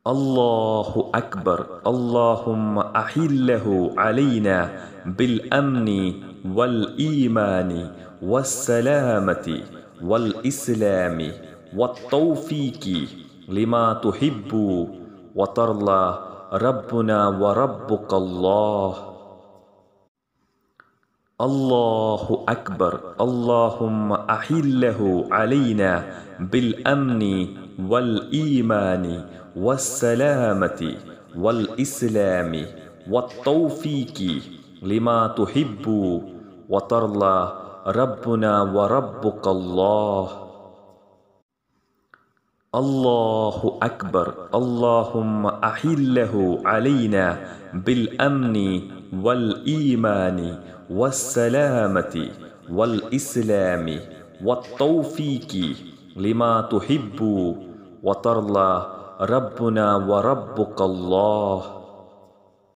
الله أكبر اللهم أحله علينا بالأمن والإيمان والسلامة والإسلام والتوفيق لما تحب وترضى ربنا وربك الله الله أكبر اللهم أحله علينا بالأمن والإيمان والسلامة والإسلام والتوفيق لما تحب وترضى ربنا وربك الله الله أكبر اللهم أحله علينا بالأمن والإيمان والسلامة والإسلام والتوفيق لما تحب وترلى ربنا وربك الله